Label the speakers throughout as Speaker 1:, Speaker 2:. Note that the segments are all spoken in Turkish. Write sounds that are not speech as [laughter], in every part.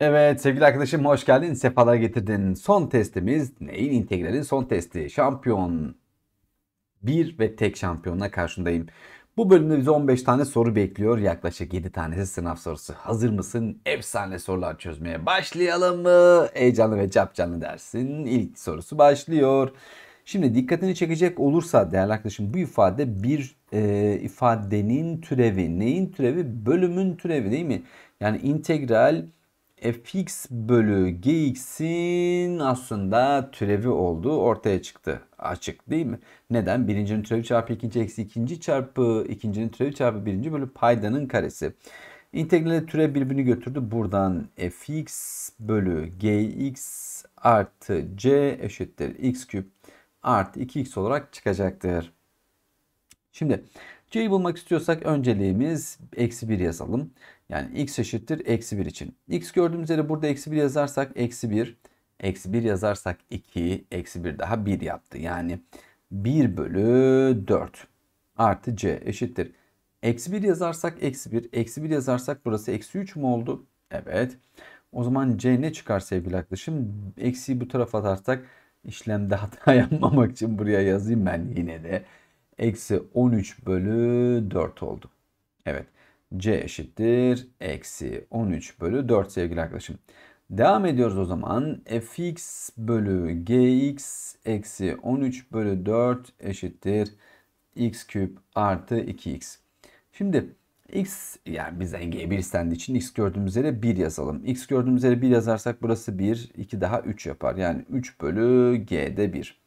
Speaker 1: Evet sevgili arkadaşım hoş geldin. Sefalar getirdin. Son testimiz neyin integralin son testi. Şampiyon bir ve tek şampiyonla karşındayım. Bu bölümde bize 15 tane soru bekliyor. Yaklaşık 7 tanesi sınav sorusu. Hazır mısın? Efsane sorular çözmeye başlayalım mı? Heyecanlı ve cap canlı dersin. İlk sorusu başlıyor. Şimdi dikkatini çekecek olursa değerli arkadaşım bu ifade bir e, ifadenin türevi. Neyin türevi? Bölümün türevi değil mi? Yani integral fx bölü gx'in aslında türevi olduğu ortaya çıktı. Açık değil mi? Neden? Birincinin türevi çarpı ikinci eksi ikinci çarpı ikincinin türevi çarpı birinci bölü paydanın karesi. İntegrale türev birbirini götürdü. Buradan fx bölü gx artı c eşittir x küp artı 2x olarak çıkacaktır. Şimdi c'yi bulmak istiyorsak önceliğimiz eksi 1 yazalım. Yani x eşittir eksi 1 için. x gördüğümüz yere burada eksi 1 yazarsak eksi 1. Eksi 1 yazarsak 2. Eksi 1 daha 1 yaptı. Yani 1 bölü 4 artı c eşittir. Eksi 1 yazarsak eksi 1. Eksi 1 yazarsak burası eksi 3 mü oldu? Evet. O zaman c ne çıkar sevgili arkadaşım? Eksi bu tarafa atarsak işlemde hata [laughs] yapmamak için buraya yazayım ben yine de. Eksi 13 bölü 4 oldu. Evet. C eşittir eksi 13 bölü 4 sevgili arkadaşım. Devam ediyoruz o zaman. fx bölü gx eksi 13 bölü 4 eşittir x küp artı 2x. Şimdi x yani biz g 1 istendiği için x gördüğümüz yere 1 yazalım. x gördüğümüz yere 1 yazarsak burası 1, 2 daha 3 yapar. Yani 3 bölü g'de 1.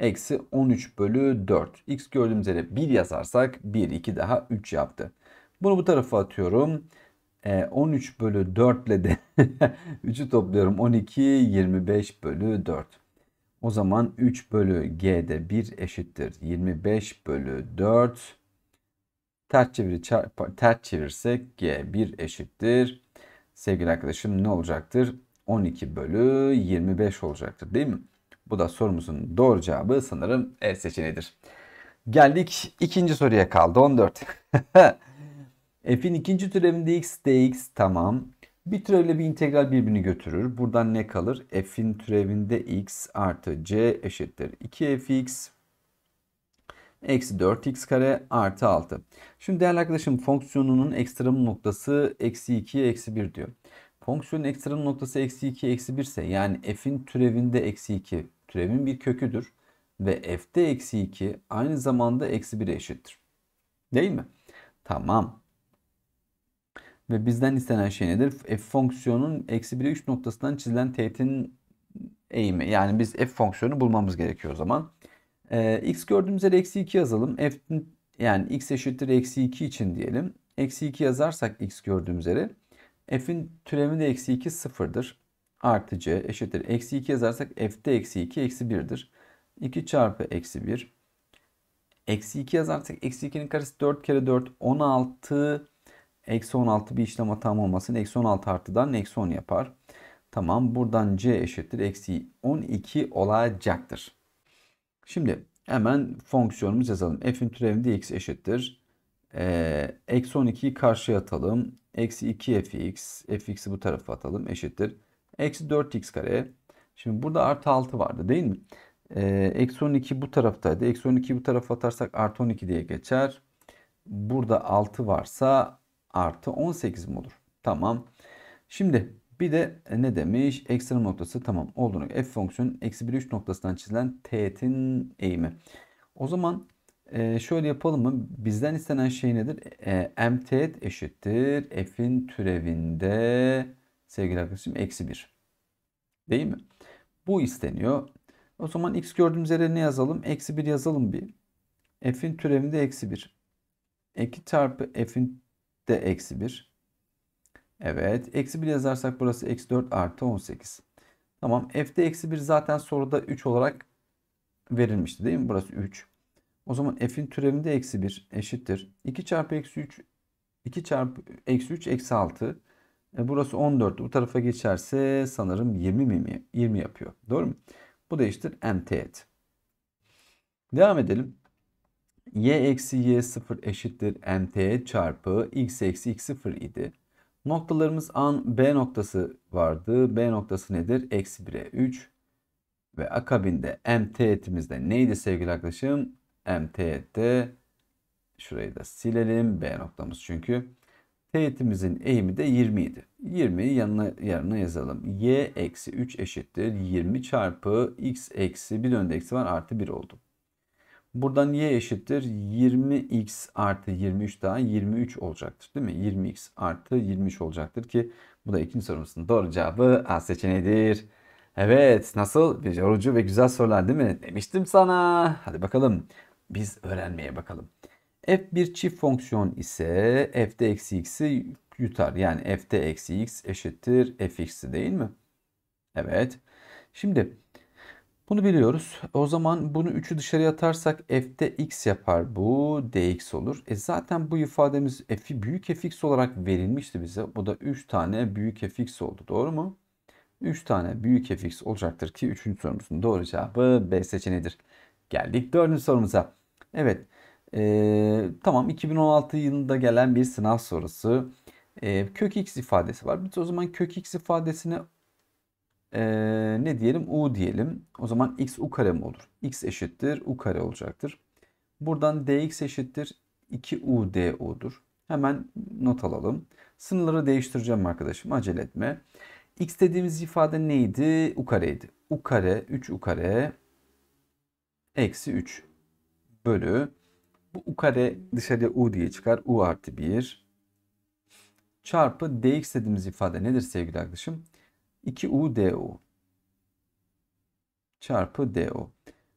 Speaker 1: Eksi 13 bölü 4. x gördüğümüz yere 1 yazarsak 1, 2 daha 3 yaptı. Bunu bu tarafa atıyorum. 13 e, bölü 4 ile de 3'ü [laughs] topluyorum. 12, 25 bölü 4. O zaman 3 bölü G'de 1 eşittir. 25 bölü 4. Ters, çeviri, ters çevirsek G 1 eşittir. Sevgili arkadaşım ne olacaktır? 12 bölü 25 olacaktır değil mi? Bu da sorumuzun doğru cevabı sanırım E seçeneğidir. Geldik ikinci soruya kaldı 14. [laughs] F'in ikinci türevinde x dx tamam. Bir türevle bir integral birbirini götürür. Buradan ne kalır? F'in türevinde x artı c eşittir. 2fx eksi 4x kare artı 6. Şimdi değerli arkadaşım fonksiyonunun ekstrem noktası eksi 2 eksi 1 diyor. Fonksiyonun ekstrem noktası eksi 2 eksi 1 ise yani f'in türevinde eksi 2 türevin bir köküdür. Ve f'de eksi 2 aynı zamanda eksi 1'e eşittir. Değil mi? Tamam. Ve bizden istenen şey nedir? F fonksiyonun eksi 1'e 3 noktasından çizilen teğetin eğimi. Yani biz f fonksiyonu bulmamız gerekiyor o zaman. Ee, x gördüğümüz yere eksi 2 yazalım. F yani x eşittir eksi 2 için diyelim. Eksi 2 yazarsak x gördüğümüz yere f'in türevi de eksi 2 sıfırdır. Artı c eşittir. Eksi 2 yazarsak f'de eksi 2 eksi 1'dir. 2 çarpı eksi 1. Eksi 2 yazarsak eksi 2'nin karesi 4 kere 4 16 Eksi 16 bir işlem hatam olmasın. Eksi 16 artıdan eksi 10 yapar. Tamam buradan c eşittir. Eksi 12 olacaktır. Şimdi hemen fonksiyonumuzu yazalım. f'in türevi x eşittir. Ee, eksi 12'yi karşıya atalım. Eksi 2 fx. fx'i bu tarafa atalım. Eşittir. Eksi 4x kare. Şimdi burada artı 6 vardı değil mi? Ee, eksi 12 bu taraftaydı. Eksi 12 bu tarafa atarsak artı 12 diye geçer. Burada 6 varsa artı 18 mi olur? Tamam. Şimdi bir de e, ne demiş? Ekstrem noktası tamam olduğunu. F fonksiyonun eksi 1 3 noktasından çizilen teğetin eğimi. O zaman e, şöyle yapalım mı? Bizden istenen şey nedir? E, M teğet eşittir. F'in türevinde sevgili arkadaşım eksi 1. Değil mi? Bu isteniyor. O zaman x gördüğümüz yere ne yazalım? Eksi 1 yazalım bir. F'in türevinde eksi 1. 2 çarpı F'in de eksi 1. Evet. Eksi 1 yazarsak burası eksi 4 artı 18. Tamam. F'de eksi 1 zaten soruda 3 olarak verilmişti değil mi? Burası 3. O zaman f'in türevinde eksi 1 eşittir. 2 çarpı eksi 3 2 çarpı eksi 3 eksi 6. E burası 14. Bu tarafa geçerse sanırım 20 mi? 20 yapıyor. Doğru mu? Bu da eşittir m Devam edelim y eksi y sıfır eşittir mt çarpı x eksi x sıfır idi. Noktalarımız an b noktası vardı. B noktası nedir? Eksi 1'e 3. Ve akabinde mt etimizde neydi sevgili arkadaşım? mt de şurayı da silelim. B noktamız çünkü. Teğetimizin eğimi de 20 idi. 20'yi yanına, yanına yazalım. y eksi 3 eşittir. 20 çarpı x eksi bir önde eksi var artı 1 oldu. Buradan y eşittir 20x artı 23 daha 23 olacaktır değil mi? 20x artı 23 olacaktır ki bu da ikinci sorumuzun doğru cevabı A seçeneğidir. Evet nasıl bir yorucu ve güzel sorular değil mi? Demiştim sana. Hadi bakalım biz öğrenmeye bakalım. F bir çift fonksiyon ise f'de eksi x'i yutar. Yani f'de eksi x eşittir fx'i değil mi? Evet. Şimdi bunu biliyoruz. O zaman bunu 3'ü dışarıya atarsak f'de x yapar. Bu dx olur. E zaten bu ifademiz f'i büyük fx olarak verilmişti bize. Bu da 3 tane büyük fx oldu. Doğru mu? 3 tane büyük fx olacaktır ki 3. sorumuzun doğru cevabı B seçeneğidir. Geldik 4. sorumuza. Evet. Ee, tamam 2016 yılında gelen bir sınav sorusu. Ee, kök x ifadesi var. Biz o zaman kök x ifadesini ee, ne diyelim? U diyelim. O zaman x u kare mi olur? x eşittir u kare olacaktır. Buradan dx eşittir 2u du'dur. Hemen not alalım. Sınırları değiştireceğim arkadaşım. Acele etme. x dediğimiz ifade neydi? u kareydi. u kare 3 u kare eksi 3 bölü bu u kare dışarıya u diye çıkar. u artı 1 çarpı dx dediğimiz ifade nedir sevgili arkadaşım? 2u du çarpı du.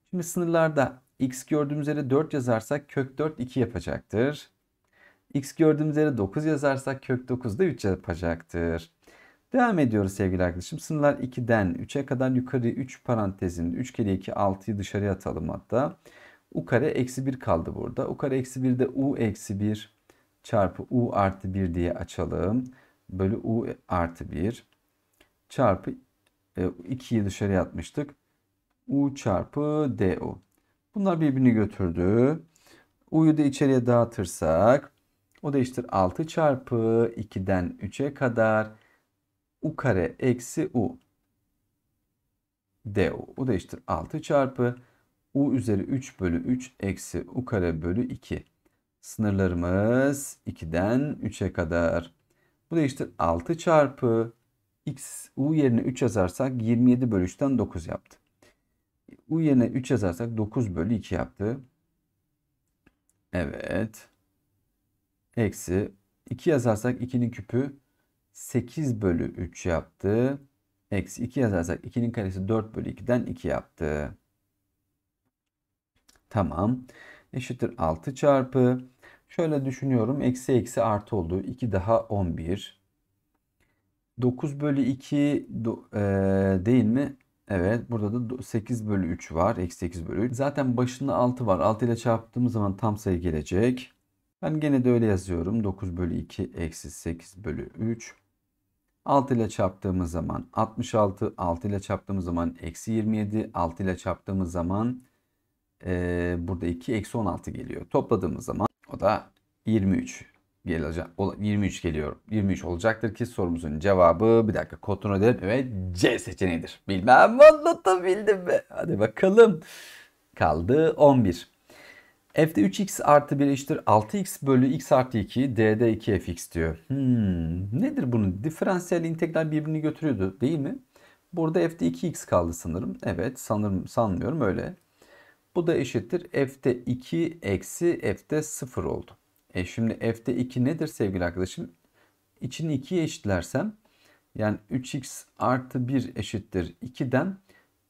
Speaker 1: Şimdi sınırlarda x gördüğümüz yere 4 yazarsak kök 4 2 yapacaktır. x gördüğümüz yere 9 yazarsak kök 9 da 3 yapacaktır. Devam ediyoruz sevgili arkadaşım. Sınırlar 2'den 3'e kadar yukarı 3 parantezin 3 kere 2 6'yı dışarıya atalım hatta. u kare eksi 1 kaldı burada. u kare eksi 1 de u eksi 1 çarpı u artı 1 diye açalım. Bölü u artı 1 çarpı 2'yi e, dışarı atmıştık. U çarpı DU. Bunlar birbirini götürdü. U'yu da içeriye dağıtırsak o da eşittir 6 çarpı 2'den 3'e kadar U kare eksi U. DU. O da eşittir 6 çarpı U üzeri 3 bölü 3 eksi U kare bölü 2. Sınırlarımız 2'den 3'e kadar. Bu da eşittir 6 çarpı x u yerine 3 yazarsak 27 bölü 3'ten 9 yaptı. u yerine 3 yazarsak 9 bölü 2 yaptı. Evet. Eksi 2 yazarsak 2'nin küpü 8 bölü 3 yaptı. Eksi 2 yazarsak 2'nin karesi 4 bölü 2'den 2 yaptı. Tamam. Eşittir 6 çarpı. Şöyle düşünüyorum. Eksi eksi artı oldu. 2 daha 11. 9 bölü 2 do, e, değil mi? Evet burada da 8 bölü 3 var. Eksi 8 bölü 3. Zaten başında 6 var. 6 ile çarptığımız zaman tam sayı gelecek. Ben gene de öyle yazıyorum. 9 bölü 2 eksi 8 bölü 3. 6 ile çarptığımız zaman 66. 6 ile çarptığımız zaman eksi 27. 6 ile çarptığımız zaman e, burada 2 eksi 16 geliyor. Topladığımız zaman o da 23 gelecek 23 geliyorum, 23 olacaktır ki sorumuzun cevabı bir dakika Koton öderim ve C seçeneğidir. Bilmem anlatabildim mi? Hadi bakalım. Kaldı 11. F'de 3x artı 1 eşittir 6x bölü x artı 2 D'de 2fx diyor. Hmm, nedir bunun? Diferansiyel integral birbirini götürüyordu değil mi? Burada F'de 2x kaldı sanırım. Evet sanırım sanmıyorum öyle. Bu da eşittir F'de 2 eksi F'de 0 oldu. E şimdi f'de 2 nedir sevgili arkadaşım? İçini 2'ye eşitlersem yani 3x artı 1 eşittir 2'den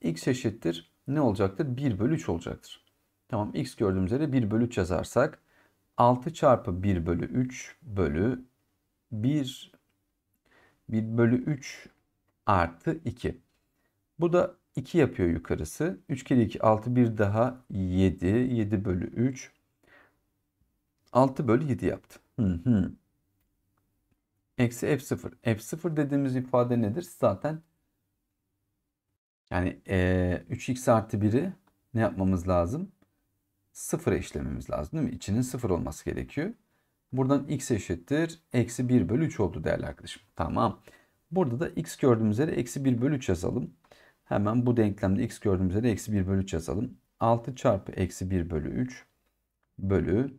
Speaker 1: x eşittir ne olacaktır? 1 bölü 3 olacaktır. Tamam x gördüğümüz yere 1 bölü 3 yazarsak 6 çarpı 1 bölü 3 bölü 1 1 bölü 3 artı 2. Bu da 2 yapıyor yukarısı. 3 kere 2 6 1 daha 7. 7 bölü 3 6 bölü 7 yaptı. Eksi f0. f0 dediğimiz ifade nedir? Zaten yani e, 3x artı 1'i ne yapmamız lazım? 0 eşlememiz lazım değil mi? İçinin 0 olması gerekiyor. Buradan x eşittir. Eksi 1 bölü 3 oldu değerli arkadaşım. Tamam. Burada da x gördüğümüz yere eksi 1 bölü 3 yazalım. Hemen bu denklemde x gördüğümüz yere eksi 1 bölü 3 yazalım. 6 çarpı eksi 1 bölü 3 bölü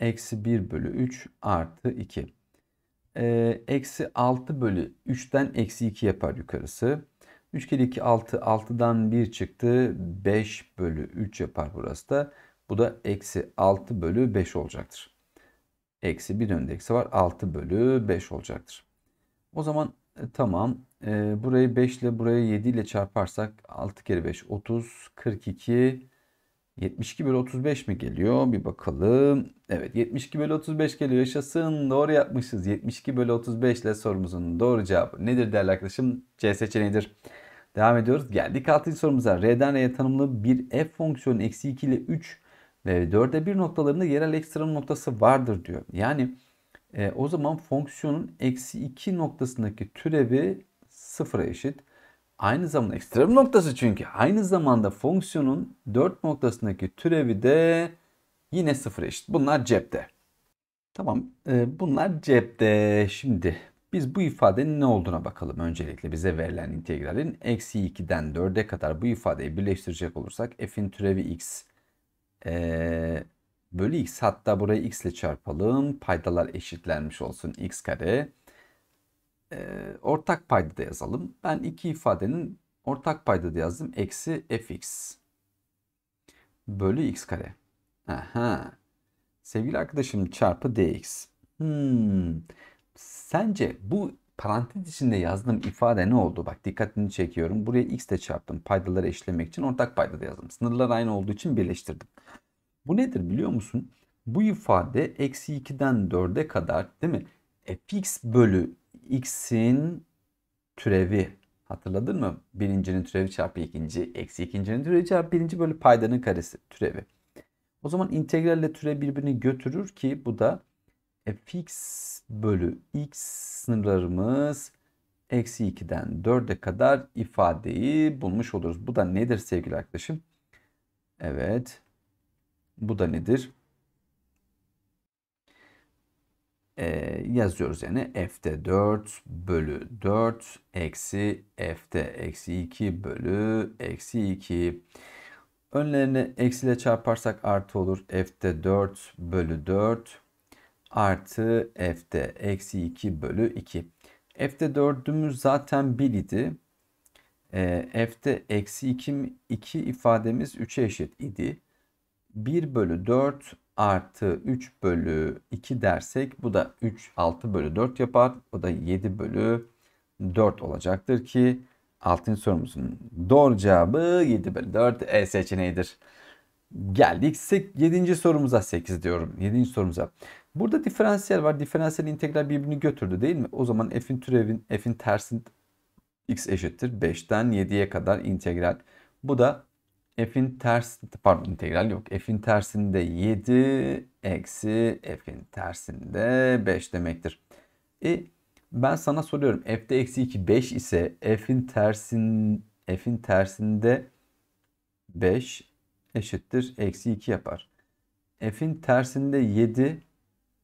Speaker 1: eksi 1 bölü 3 artı 2. E, ee, eksi 6 bölü 3'ten eksi 2 yapar yukarısı. 3 kere 2 6. 6'dan 1 çıktı. 5 bölü 3 yapar burası da. Bu da eksi 6 bölü 5 olacaktır. Eksi bir önde eksi var. 6 bölü 5 olacaktır. O zaman e, tamam. E, burayı 5 ile burayı 7 ile çarparsak 6 kere 5 30. 42 72 bölü 35 mi geliyor? Bir bakalım. Evet 72 bölü 35 geliyor. Yaşasın doğru yapmışız. 72 bölü 35 ile sorumuzun doğru cevabı nedir değerli arkadaşım? C seçeneğidir. Devam ediyoruz. Geldik 6. sorumuza. R'den R'ye tanımlı bir f fonksiyonu eksi 2 ile 3 ve 4'e 1 noktalarında yerel ekstremum noktası vardır diyor. Yani e, o zaman fonksiyonun eksi 2 noktasındaki türevi sıfıra eşit. Aynı zamanda ekstrem noktası çünkü. Aynı zamanda fonksiyonun 4 noktasındaki türevi de yine sıfır eşit. Bunlar cepte. Tamam e, bunlar cepte. Şimdi biz bu ifadenin ne olduğuna bakalım. Öncelikle bize verilen integralin eksi 2'den 4'e kadar bu ifadeyi birleştirecek olursak f'in türevi x e, bölü x hatta burayı x ile çarpalım. Paydalar eşitlenmiş olsun x kare e, ortak payda da yazalım. Ben iki ifadenin ortak payda da yazdım. Eksi fx bölü x kare. Aha. Sevgili arkadaşım çarpı dx. Hmm. Sence bu parantez içinde yazdığım ifade ne oldu? Bak dikkatini çekiyorum. Buraya x de çarptım. Paydaları eşlemek için ortak payda da yazdım. Sınırlar aynı olduğu için birleştirdim. Bu nedir biliyor musun? Bu ifade eksi 2'den 4'e kadar değil mi? fx bölü x'in türevi hatırladın mı? Birincinin türevi çarpı ikinci, eksi ikincinin türevi çarpı birinci bölü paydanın karesi türevi. O zaman integralle türe birbirini götürür ki bu da e, fx bölü x sınırlarımız eksi 2'den 4'e kadar ifadeyi bulmuş oluruz. Bu da nedir sevgili arkadaşım? Evet. Bu da nedir? e, yazıyoruz. Yani f'de 4 bölü 4 eksi f'de eksi 2 bölü eksi 2. Önlerini eksiyle çarparsak artı olur. f'de 4 bölü 4 artı f'de eksi 2 bölü 2. f'de 4'ümüz zaten 1 idi. E, f'de eksi 2, 2 ifademiz 3'e eşit idi. 1 bölü 4 artı 3 bölü 2 dersek bu da 3 6 bölü 4 yapar. o da 7 bölü 4 olacaktır ki 6. sorumuzun doğru cevabı 7 bölü 4 E seçeneğidir. Geldik 7. sorumuza 8 diyorum. 7. sorumuza. Burada diferansiyel var. Diferansiyel integral birbirini götürdü değil mi? O zaman f'in türevin f'in tersi x eşittir. 5'ten 7'ye kadar integral. Bu da f'in ters pardon integral yok. f'in tersinde 7 eksi f'in tersinde 5 demektir. E ben sana soruyorum f'de eksi 2 5 ise f'in tersin f'in tersinde 5 eşittir eksi 2 yapar. f'in tersinde 7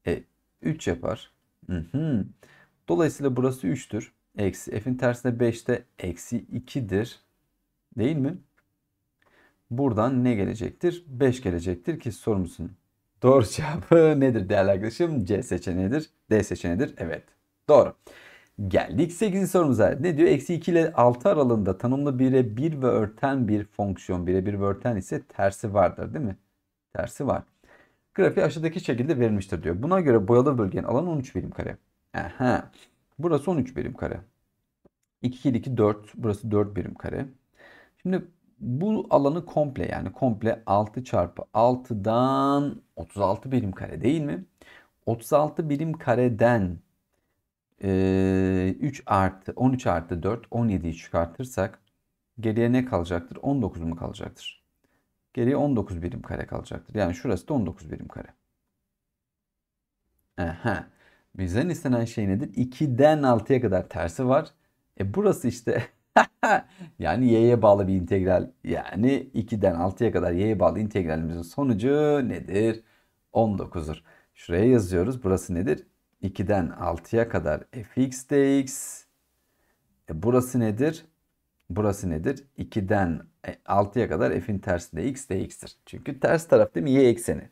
Speaker 1: e, 3 yapar. Hı hı. Dolayısıyla burası 3'tür. Eksi f'in tersinde 5 de eksi 2'dir. Değil mi? Buradan ne gelecektir? 5 gelecektir ki sorumuzun doğru [laughs] cevabı nedir değerli arkadaşım? C seçeneğidir. D seçeneğidir. Evet. Doğru. Geldik 8. sorumuza. Ne diyor? Eksi 2 ile 6 aralığında tanımlı bire 1 ve örten bir fonksiyon. Bire 1 ve örten ise tersi vardır değil mi? Tersi var. Grafiği aşağıdaki şekilde verilmiştir diyor. Buna göre boyalı bölgenin alanı 13 birim kare. Aha. Burası 13 birim kare. 2, 2, 4. Burası 4 birim kare. Şimdi bu alanı komple yani komple 6 çarpı 6'dan 36 birim kare değil mi? 36 birim kareden e, 3 artı 13 artı 4 17'yi çıkartırsak geriye ne kalacaktır? 19 mu kalacaktır? Geriye 19 birim kare kalacaktır. Yani şurası da 19 birim kare. Aha. Bizden istenen şey nedir? 2'den 6'ya kadar tersi var. E burası işte [laughs] yani y'ye bağlı bir integral yani 2'den 6'ya kadar y'ye bağlı integralimizin sonucu nedir? 19'ur. Şuraya yazıyoruz. Burası nedir? 2'den 6'ya kadar fx dx. E burası nedir? Burası nedir? 2'den 6'ya e, kadar f'in tersi de x dx'tir. Çünkü ters taraf değil mi? y ekseni.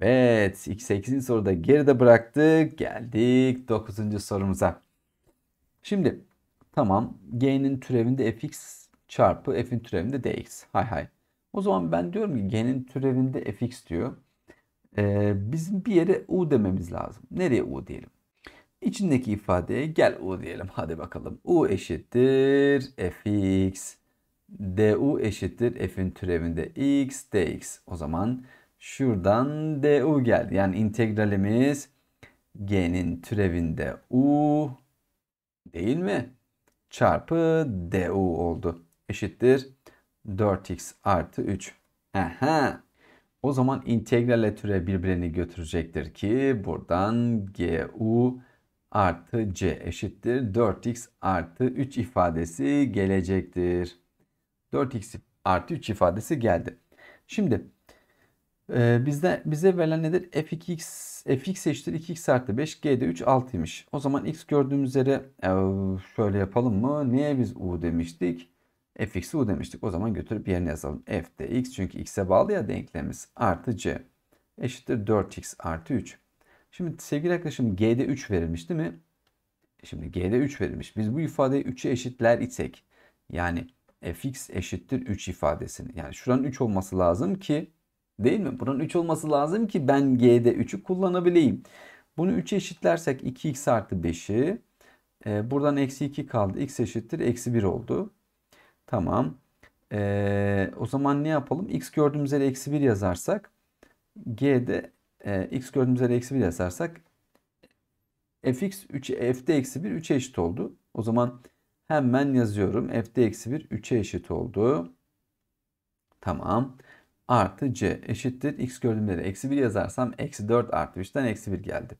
Speaker 1: Evet. x 8. soruda geride bıraktık. Geldik 9. sorumuza. Şimdi Tamam. G'nin türevinde fx çarpı f'in türevinde dx. Hay hay. O zaman ben diyorum ki g'nin türevinde fx diyor. Ee, bizim bir yere u dememiz lazım. Nereye u diyelim? İçindeki ifadeye gel u diyelim. Hadi bakalım. u eşittir fx. du eşittir f'in türevinde x dx. O zaman şuradan du geldi. Yani integralimiz g'nin türevinde u değil mi? çarpı du oldu. Eşittir 4x artı 3. Aha. O zaman integralle türe birbirini götürecektir ki buradan gu artı c eşittir 4x artı 3 ifadesi gelecektir. 4x artı 3 ifadesi geldi. Şimdi ee, bizde bize verilen nedir? f fx eşittir 2x artı 5 g'de 3 6'ymış. O zaman x gördüğümüz üzere e, şöyle yapalım mı? Neye biz u demiştik? Fx u demiştik. O zaman götürüp yerine yazalım. f x çünkü x'e bağlı ya denklemimiz. Artı c eşittir 4x artı 3. Şimdi sevgili arkadaşım g'de 3 verilmiş değil mi? Şimdi g'de 3 verilmiş. Biz bu ifadeyi 3'e eşitler isek yani fx eşittir 3 ifadesini. Yani şuranın 3 olması lazım ki Değil mi? Bunun 3 olması lazım ki ben G'de 3'ü kullanabileyim. Bunu 3'e eşitlersek 2x artı 5'i. E, buradan eksi 2 kaldı. x eşittir. Eksi 1 oldu. Tamam. E, o zaman ne yapalım? x gördüğümüz yere eksi 1 yazarsak. G'de e, x gördüğümüz yere eksi 1 yazarsak. fx 3, f'de eksi 1 3'e eşit oldu. O zaman hemen yazıyorum. f'de eksi 1 3'e eşit oldu. Tamam. Tamam artı c eşittir. X gördüğümde eksi 1 yazarsam eksi 4 artı 3'ten eksi 1 geldi.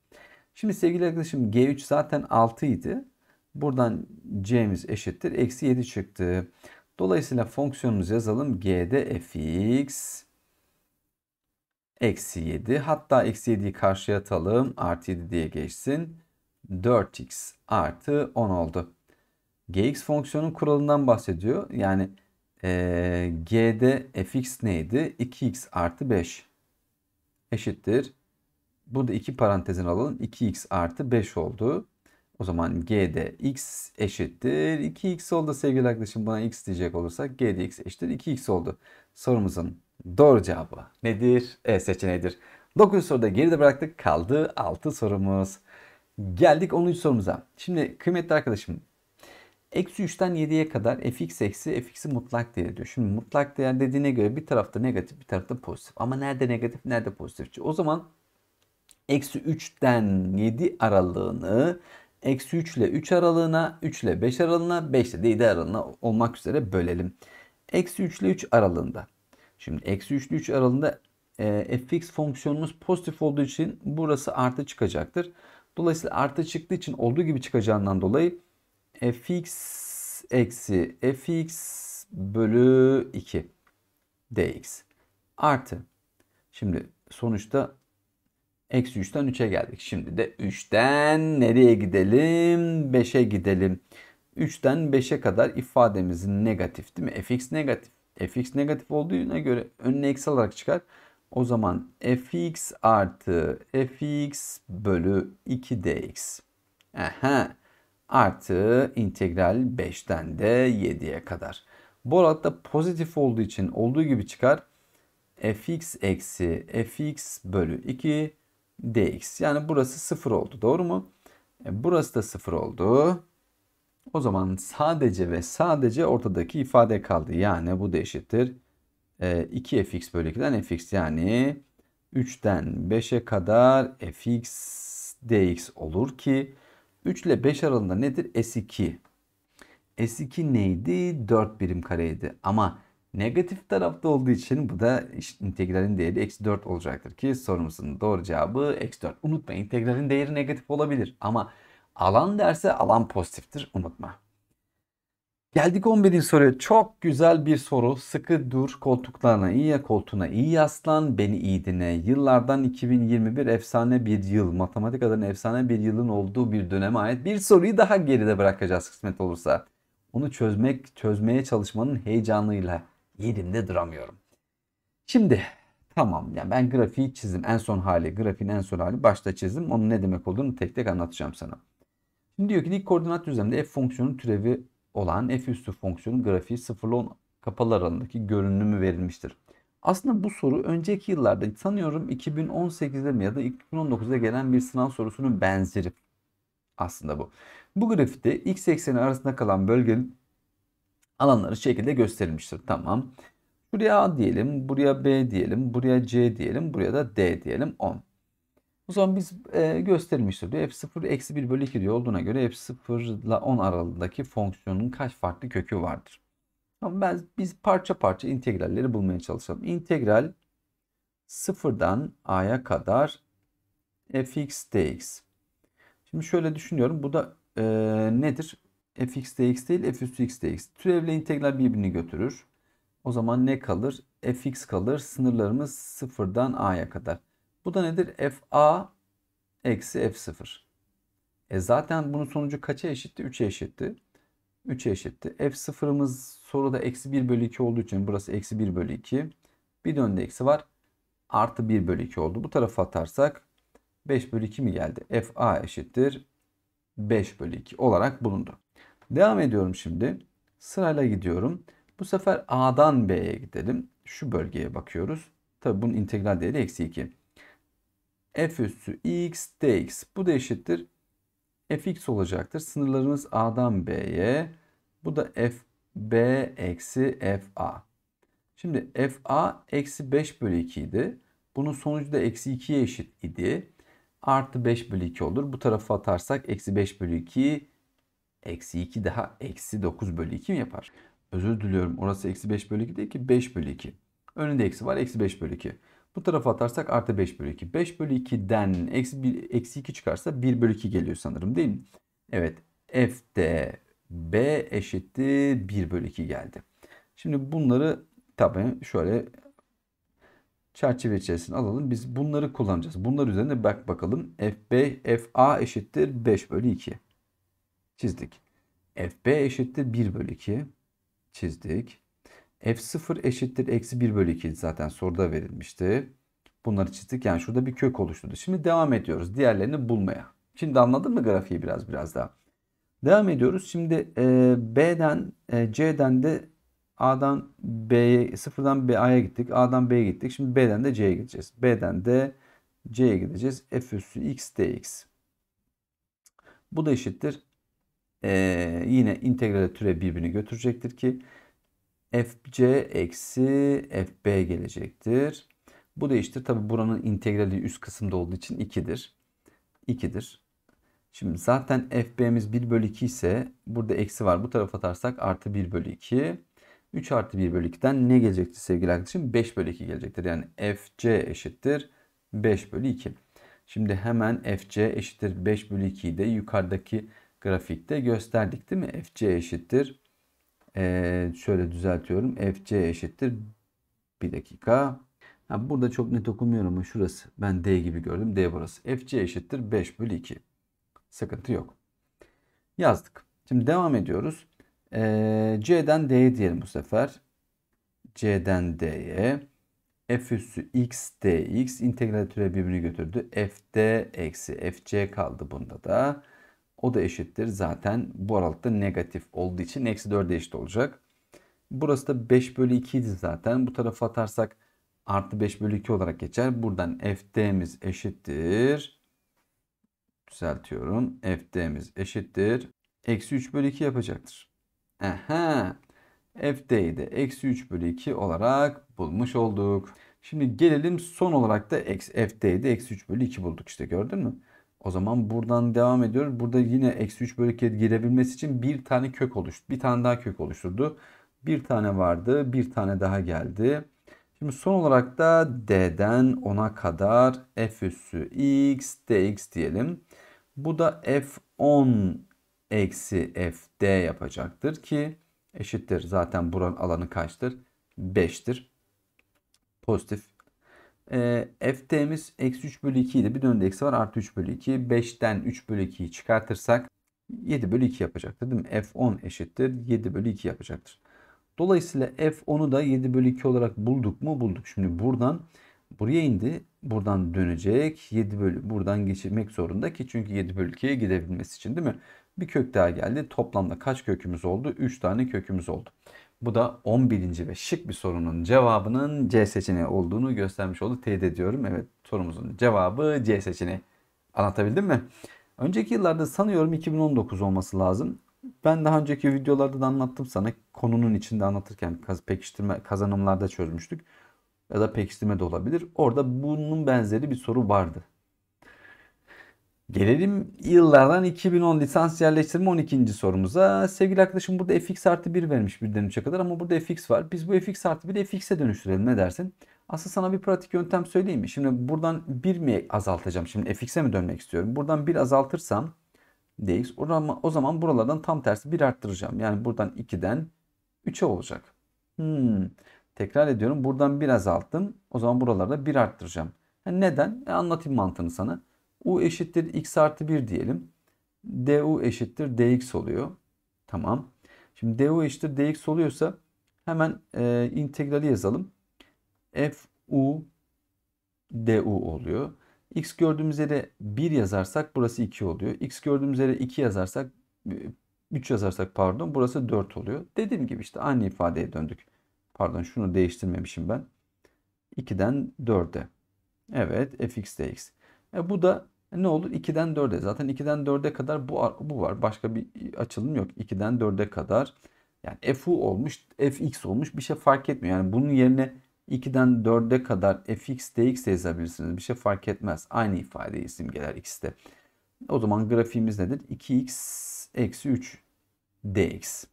Speaker 1: Şimdi sevgili arkadaşım g3 zaten 6 idi. Buradan c'miz eşittir. Eksi 7 çıktı. Dolayısıyla fonksiyonumuzu yazalım. G'de fx eksi 7. Hatta eksi 7'yi karşıya atalım. Artı 7 diye geçsin. 4x artı 10 oldu. Gx fonksiyonun kuralından bahsediyor. Yani e, G'de fx neydi? 2x artı 5 eşittir. Burada iki parantezin alalım. 2x artı 5 oldu. O zaman G'de x eşittir. 2x oldu sevgili arkadaşım. Buna x diyecek olursak G'de x eşittir. 2x oldu. Sorumuzun doğru cevabı nedir? E seçeneğidir. 9 soruda geride bıraktık. Kaldı 6 sorumuz. Geldik 10. sorumuza. Şimdi kıymetli arkadaşım Eksi 3'ten 7'ye kadar fx eksi fx'i mutlak değer diyor. Şimdi mutlak değer dediğine göre bir tarafta negatif bir tarafta pozitif. Ama nerede negatif nerede pozitif? O zaman eksi 3'ten 7 aralığını eksi 3 ile 3 aralığına, 3 ile 5 aralığına, 5 ile 7 aralığına olmak üzere bölelim. Eksi 3 ile 3 aralığında. Şimdi eksi 3 ile 3 aralığında e, fx fonksiyonumuz pozitif olduğu için burası artı çıkacaktır. Dolayısıyla artı çıktığı için olduğu gibi çıkacağından dolayı fx eksi fx bölü 2 dx artı şimdi sonuçta eksi 3'ten 3'e geldik. Şimdi de 3'ten nereye gidelim? 5'e gidelim. 3'ten 5'e kadar ifademiz negatif değil mi? fx negatif. fx negatif olduğuna göre önüne eksi alarak çıkar. O zaman fx artı fx bölü 2 dx. Aha artı integral 5'ten de 7'ye kadar. Bu arada pozitif olduğu için olduğu gibi çıkar. fx eksi fx bölü 2 dx. Yani burası 0 oldu doğru mu? E, burası da 0 oldu. O zaman sadece ve sadece ortadaki ifade kaldı. Yani bu da eşittir. E, 2fx bölü 2'den fx yani 3'ten 5'e kadar fx dx olur ki 3 ile 5 aralığında nedir? S2. S2 neydi? 4 birim kareydi. Ama negatif tarafta olduğu için bu da integralin değeri eksi 4 olacaktır ki sorumuzun doğru cevabı eksi 4. Unutma integralin değeri negatif olabilir ama alan derse alan pozitiftir unutma. Geldik 11. soruya. Çok güzel bir soru. Sıkı dur koltuklarına iyi ya koltuğuna iyi yaslan. Beni iyi dinle. Yıllardan 2021 efsane bir yıl. Matematik adına efsane bir yılın olduğu bir döneme ait bir soruyu daha geride bırakacağız kısmet olursa. Onu çözmek, çözmeye çalışmanın heyecanıyla yerimde duramıyorum. Şimdi tamam yani ben grafiği çizdim. En son hali, grafiğin en son hali başta çizdim. Onun ne demek olduğunu tek tek anlatacağım sana. Şimdi diyor ki dik koordinat düzlemde f fonksiyonun türevi olan f üstü fonksiyonun grafiği 0 ile kapalı aralığındaki görünümü verilmiştir. Aslında bu soru önceki yıllarda sanıyorum 2018'de mi ya da 2019'da gelen bir sınav sorusunun benzeri aslında bu. Bu grafikte x ekseni arasında kalan bölgenin alanları şekilde gösterilmiştir. Tamam. Buraya A diyelim, buraya B diyelim, buraya C diyelim, buraya da D diyelim 10. O zaman biz e, gösterilmiştir diyor. f0 eksi 1 bölü 2 diyor olduğuna göre f0 ile 10 aralığındaki fonksiyonun kaç farklı kökü vardır? Ama ben, biz parça parça integralleri bulmaya çalışalım. İntegral 0'dan a'ya kadar fx dx. Şimdi şöyle düşünüyorum. Bu da e, nedir? fx dx değil f üstü x dx. Türevle integral birbirini götürür. O zaman ne kalır? fx kalır. Sınırlarımız 0'dan a'ya kadar. Bu da nedir? FA eksi F0. E zaten bunun sonucu kaça eşitti? 3'e eşitti. 3'e eşitti. F0'ımız soruda eksi 1 bölü 2 olduğu için burası eksi 1 bölü 2. Bir de eksi var. Artı 1 bölü 2 oldu. Bu tarafa atarsak 5 bölü 2 mi geldi? FA eşittir 5 bölü 2 olarak bulundu. Devam ediyorum şimdi. Sırayla gidiyorum. Bu sefer A'dan B'ye gidelim. Şu bölgeye bakıyoruz. Tabi bunun integral değeri eksi 2 f üssü x dx. Bu da eşittir fx olacaktır. Sınırlarımız a'dan b'ye. Bu da f b eksi f a. Şimdi f a eksi 5 bölü 2 idi. Bunun sonucu da eksi 2'ye eşit idi. Artı 5 bölü 2 olur. Bu tarafa atarsak eksi 5 bölü 2 eksi 2 daha eksi 9 bölü 2 mi yapar? Özür diliyorum. Orası eksi 5 bölü 2 değil ki 5 bölü 2. Önünde eksi var. Eksi 5 bölü 2. Bu tarafa atarsak artı 5 bölü 2. 5 bölü 2'den eksi, 1, eksi 2 çıkarsa 1 bölü 2 geliyor sanırım değil mi? Evet F'de b eşittir 1 bölü 2 geldi. Şimdi bunları tabii şöyle çerçeve içerisine alalım. Biz bunları kullanacağız. Bunlar üzerine bak bakalım. F5, FA eşittir 5 bölü 2. Çizdik. FB eşittir 1 bölü 2. Çizdik f0 eşittir eksi 1 bölü 2 zaten soruda verilmişti. Bunları çizdik yani şurada bir kök oluşturdu. Şimdi devam ediyoruz diğerlerini bulmaya. Şimdi anladın mı grafiği biraz biraz daha? Devam ediyoruz. Şimdi e, B'den e, C'den de A'dan B'ye sıfırdan B'ye gittik. A'dan B'ye gittik. Şimdi B'den de C'ye gideceğiz. B'den de C'ye gideceğiz. F üssü X dx. Bu da eşittir. E, yine integrale türe birbirini götürecektir ki fc eksi fb gelecektir. Bu da işte tabi buranın integrali üst kısımda olduğu için 2'dir. 2'dir. Şimdi zaten fb'miz 1 bölü 2 ise burada eksi var. Bu tarafa atarsak artı 1 bölü 2. 3 artı 1 bölü 2'den ne gelecekti sevgili arkadaşım? 5 bölü 2 gelecektir. Yani fc eşittir 5 bölü 2. Şimdi hemen fc eşittir 5 bölü 2'yi de yukarıdaki grafikte gösterdik değil mi? fc eşittir ee, şöyle düzeltiyorum. FC eşittir. Bir dakika. Ha, burada çok net okumuyorum ama şurası. Ben D gibi gördüm. D burası. FC eşittir 5 bölü 2. Sıkıntı yok. Yazdık. Şimdi devam ediyoruz. Ee, C'den D'ye diyelim bu sefer. C'den D'ye. F üssü x dx integral türe birbirini götürdü. Fd eksi fc kaldı bunda da. O da eşittir. Zaten bu aralıkta negatif olduğu için eksi 4'e eşit olacak. Burası da 5 bölü 2 idi zaten. Bu tarafa atarsak artı 5 bölü 2 olarak geçer. Buradan FD'miz eşittir. Düzeltiyorum. FD'miz eşittir. Eksi 3 bölü 2 yapacaktır. Aha. FD'yi de eksi 3 bölü 2 olarak bulmuş olduk. Şimdi gelelim son olarak da FD'yi de eksi 3 bölü 2 bulduk işte gördün mü? O zaman buradan devam ediyoruz. Burada yine eksi 3 bölü k'ye girebilmesi için bir tane kök oluştu. Bir tane daha kök oluşturdu. Bir tane vardı. Bir tane daha geldi. Şimdi son olarak da d'den 10'a kadar f üssü x dx diyelim. Bu da f10 eksi fd yapacaktır ki eşittir. Zaten buranın alanı kaçtır? 5'tir. Pozitif e, ee, ft'miz eksi 3 bölü 2 idi. Bir de eksi var. Artı 3 bölü 2. 5'ten 3 bölü 2'yi çıkartırsak 7 bölü 2 yapacaktır değil mi? f10 eşittir. 7 bölü 2 yapacaktır. Dolayısıyla f10'u da 7 bölü 2 olarak bulduk mu? Bulduk. Şimdi buradan buraya indi. Buradan dönecek. 7 bölü buradan geçirmek zorunda ki çünkü 7 bölü 2'ye gidebilmesi için değil mi? Bir kök daha geldi. Toplamda kaç kökümüz oldu? 3 tane kökümüz oldu. Bu da 11. ve şık bir sorunun cevabının C seçeneği olduğunu göstermiş oldu. Teyit ediyorum. Evet sorumuzun cevabı C seçeneği. Anlatabildim mi? Önceki yıllarda sanıyorum 2019 olması lazım. Ben daha önceki videolarda da anlattım sana. Konunun içinde anlatırken pekiştirme kazanımlarda çözmüştük. Ya da pekiştirme de olabilir. Orada bunun benzeri bir soru vardı. Gelelim yıllardan 2010 lisans yerleştirme 12. sorumuza. Sevgili arkadaşım burada fx artı 1 vermiş 1'den 3'e kadar ama burada fx var. Biz bu fx artı 1'i fx'e dönüştürelim ne dersin? Aslında sana bir pratik yöntem söyleyeyim mi? Şimdi buradan 1 mi azaltacağım? Şimdi fx'e mi dönmek istiyorum? Buradan 1 azaltırsam dx o zaman buralardan tam tersi 1 arttıracağım. Yani buradan 2'den 3'e olacak. Hmm. Tekrar ediyorum buradan 1 azalttım. O zaman buralarda 1 arttıracağım. Yani neden? E anlatayım mantığını sana u eşittir x artı 1 diyelim. du eşittir dx oluyor. Tamam. Şimdi du eşittir dx oluyorsa hemen e, integrali yazalım. f u du oluyor. x gördüğümüz yere 1 yazarsak burası 2 oluyor. x gördüğümüz yere 2 yazarsak 3 e, yazarsak pardon burası 4 oluyor. Dediğim gibi işte aynı ifadeye döndük. Pardon şunu değiştirmemişim ben. 2'den 4'e. Evet fx dx. E, bu da ne olur? 2'den 4'e. Zaten 2'den 4'e kadar bu, bu var. Başka bir açılım yok. 2'den 4'e kadar yani FU olmuş, FX olmuş bir şey fark etmiyor. Yani bunun yerine 2'den 4'e kadar fx dx de yazabilirsiniz. Bir şey fark etmez. Aynı ifadeyi simgeler ikisi de. O zaman grafiğimiz nedir? 2x eksi 3 dx.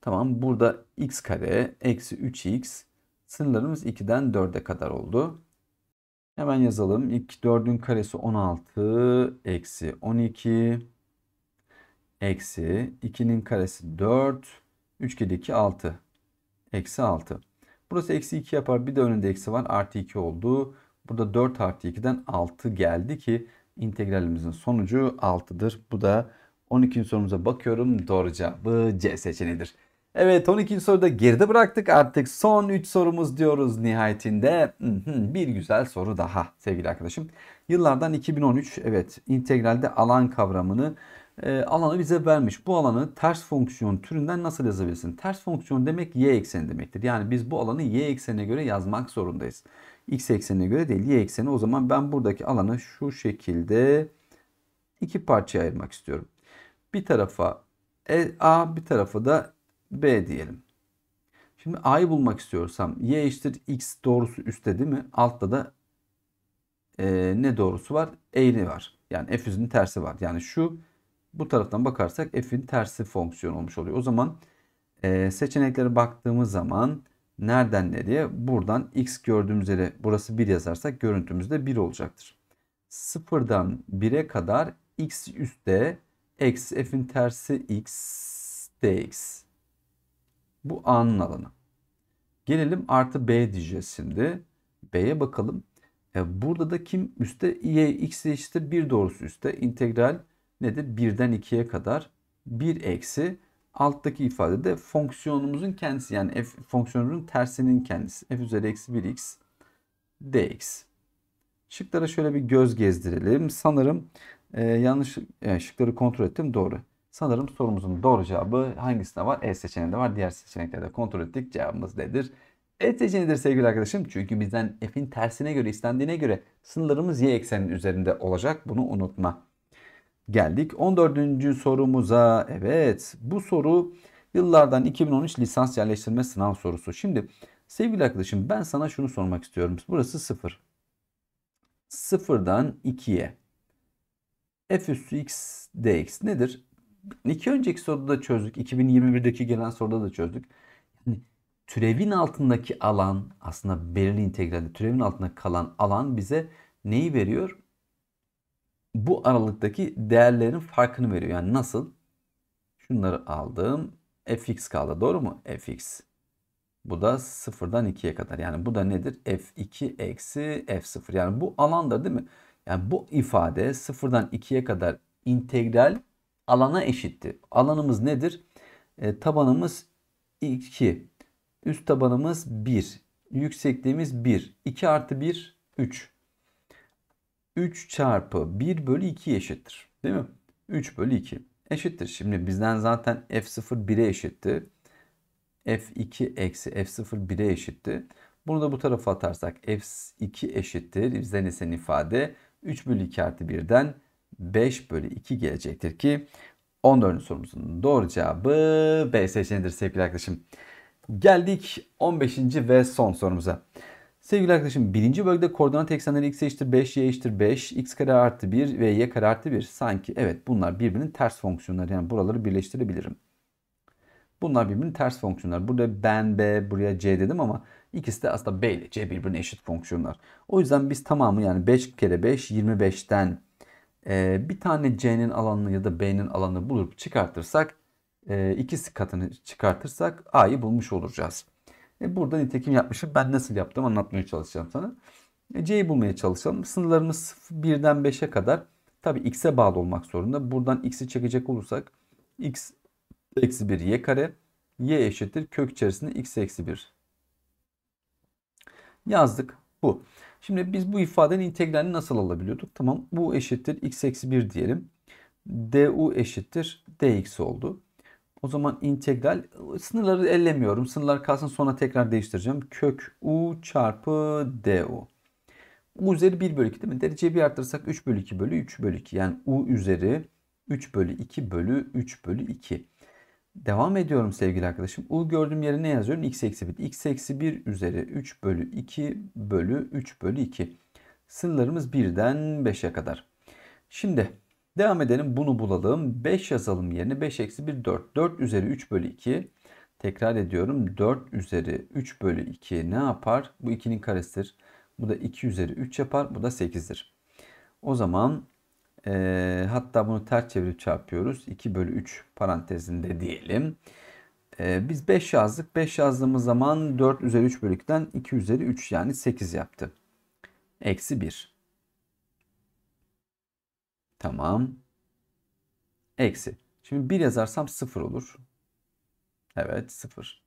Speaker 1: Tamam burada x kare eksi 3x sınırlarımız 2'den 4'e kadar oldu. Hemen yazalım. İlk 4'ün karesi 16 eksi 12 eksi 2'nin karesi 4 3 kere 2 6 eksi 6. Burası eksi 2 yapar. Bir de önünde eksi var. Artı 2 oldu. Burada 4 artı 2'den 6 geldi ki integralimizin sonucu 6'dır. Bu da 12. sorumuza bakıyorum. Doğru cevabı C seçeneğidir. Evet 12. soruda geride bıraktık artık son 3 sorumuz diyoruz nihayetinde. Bir güzel soru daha sevgili arkadaşım. Yıllardan 2013 evet integralde alan kavramını e, alanı bize vermiş. Bu alanı ters fonksiyon türünden nasıl yazabilirsin? Ters fonksiyon demek y ekseni demektir. Yani biz bu alanı y eksenine göre yazmak zorundayız. X eksenine göre değil y ekseni. O zaman ben buradaki alanı şu şekilde iki parçaya ayırmak istiyorum. Bir tarafa e, A bir tarafa da B diyelim. Şimdi A'yı bulmak istiyorsam Y eşittir X doğrusu üstte değil mi? Altta da e, ne doğrusu var? Eğri var. Yani F yüzünün tersi var. Yani şu bu taraftan bakarsak F'in tersi fonksiyon olmuş oluyor. O zaman e, seçeneklere baktığımız zaman nereden nereye? Buradan X gördüğümüz yere burası 1 yazarsak görüntümüz 1 olacaktır. 0'dan 1'e kadar X üstte eksi F'in tersi X dx. Bu A'nın alanı. Gelelim artı B diyeceğiz şimdi. B'ye bakalım. E, burada da kim üstte? Y, x eşittir bir doğrusu üstte. İntegral nedir? 1'den 2'ye kadar 1 eksi alttaki ifade de fonksiyonumuzun kendisi. Yani f fonksiyonumuzun tersinin kendisi. f üzeri eksi 1x dx. Şıklara şöyle bir göz gezdirelim. Sanırım e, yanlış e, şıkları kontrol ettim. Doğru. Sanırım sorumuzun doğru cevabı hangisinde var? E seçeneğinde var. Diğer seçeneklerde kontrol ettik. Cevabımız nedir? E seçeneğidir sevgili arkadaşım. Çünkü bizden f'in tersine göre istendiğine göre sınırlarımız y ekseninin üzerinde olacak. Bunu unutma. Geldik 14. sorumuza. Evet bu soru yıllardan 2013 lisans yerleştirme sınav sorusu. Şimdi sevgili arkadaşım ben sana şunu sormak istiyorum. Burası 0. 0'dan 2'ye f üstü x dx nedir? iki önceki soruda da çözdük. 2021'deki gelen soruda da çözdük. Yani türevin altındaki alan aslında belirli integralde türevin altında kalan alan bize neyi veriyor? Bu aralıktaki değerlerin farkını veriyor. Yani nasıl? Şunları aldım. fx kaldı. Doğru mu? fx. Bu da sıfırdan ikiye kadar. Yani bu da nedir? f2 eksi f0. Yani bu alandır değil mi? Yani bu ifade sıfırdan ikiye kadar integral alana eşitti. Alanımız nedir? E, tabanımız 2. Üst tabanımız 1. Yüksekliğimiz 1. 2 artı 1 3. 3 çarpı 1 bölü 2 eşittir. Değil mi? 3 bölü 2 eşittir. Şimdi bizden zaten f0 1'e eşitti. f2 eksi f0 1'e eşitti. Bunu da bu tarafa atarsak f2 eşittir. Bizden isen ifade 3 bölü 2 artı 1'den 5 bölü 2 gelecektir ki 14. sorumuzun doğru cevabı B seçeneğidir sevgili arkadaşım. Geldik 15. ve son sorumuza. Sevgili arkadaşım birinci bölgede koordinat eksenleri x eşittir 5, y eşittir 5, x kare artı 1 ve y kare artı 1. Sanki evet bunlar birbirinin ters fonksiyonları yani buraları birleştirebilirim. Bunlar birbirinin ters fonksiyonlar. Burada ben B, buraya C dedim ama ikisi de aslında B ile C birbirine eşit fonksiyonlar. O yüzden biz tamamı yani 5 kere 5, 25'ten ee, bir tane C'nin alanını ya da B'nin alanını bulup çıkartırsak e, ikisi katını çıkartırsak A'yı bulmuş olacağız. E, burada nitekim yapmışım. Ben nasıl yaptım anlatmaya çalışacağım sana. E, C'yi bulmaya çalışalım. Sınırlarımız 1'den 5'e kadar tabi x'e bağlı olmak zorunda. Buradan x'i çekecek olursak x eksi 1 y kare y eşittir kök içerisinde x eksi 1 yazdık. Bu. Şimdi biz bu ifadenin integralini nasıl alabiliyorduk? Tamam bu eşittir x eksi 1 diyelim. du eşittir dx oldu. O zaman integral sınırları ellemiyorum. Sınırlar kalsın sonra tekrar değiştireceğim. Kök u çarpı du. U üzeri 1 bölü 2 değil mi? Dereceyi bir arttırırsak 3 bölü 2 bölü 3 bölü 2. Yani u üzeri 3 bölü 2 bölü 3 bölü 2. Devam ediyorum sevgili arkadaşım. U gördüğüm yere ne yazıyorum? X eksi 1. X eksi 1 üzeri 3 bölü 2 bölü 3 bölü 2. Sınırlarımız 1'den 5'e kadar. Şimdi devam edelim. Bunu bulalım. 5 yazalım yerine. 5 eksi 1 4. 4 üzeri 3 bölü 2. Tekrar ediyorum. 4 üzeri 3 bölü 2 ne yapar? Bu 2'nin karesidir. Bu da 2 üzeri 3 yapar. Bu da 8'dir. O zaman e, hatta bunu ters çevirip çarpıyoruz. 2 bölü 3 parantezinde diyelim. E, biz 5 yazdık. 5 yazdığımız zaman 4 üzeri 3 bölü 2'den 2 üzeri 3 yani 8 yaptı. Eksi 1. Tamam. Eksi. Şimdi 1 yazarsam 0 olur. Evet 0.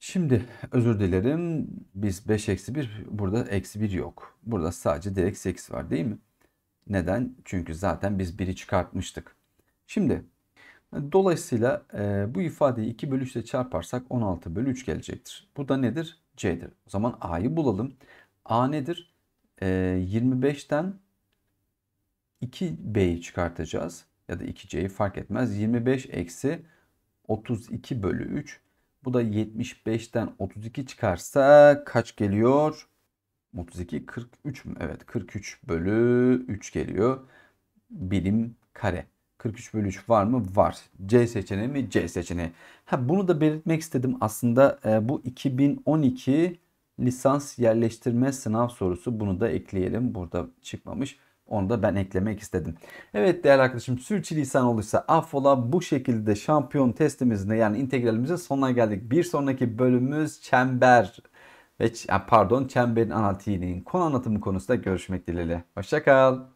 Speaker 1: Şimdi özür dilerim. Biz 5 eksi 1 burada eksi 1 yok. Burada sadece direkt 8 var değil mi? Neden? Çünkü zaten biz 1'i çıkartmıştık. Şimdi dolayısıyla e, bu ifadeyi 2 bölü 3 ile çarparsak 16 bölü 3 gelecektir. Bu da nedir? C'dir. O zaman A'yı bulalım. A nedir? E, 25'ten 2B'yi çıkartacağız. Ya da 2C'yi fark etmez. 25 eksi 32 bölü 3. Bu da 75'ten 32 çıkarsa kaç geliyor? 32, 43 mü? Evet 43 bölü 3 geliyor. Birim kare. 43 bölü 3 var mı? Var. C seçeneği mi? C seçeneği. Ha, bunu da belirtmek istedim. Aslında e, bu 2012 lisans yerleştirme sınav sorusu. Bunu da ekleyelim. Burada çıkmamış. Onu da ben eklemek istedim. Evet değerli arkadaşım sürçülisan olursa affola bu şekilde şampiyon testimizde yani integralimizin sonuna geldik. Bir sonraki bölümümüz çember ve pardon çemberin analitiğinin konu anlatımı konusunda görüşmek dileğiyle. Hoşçakal.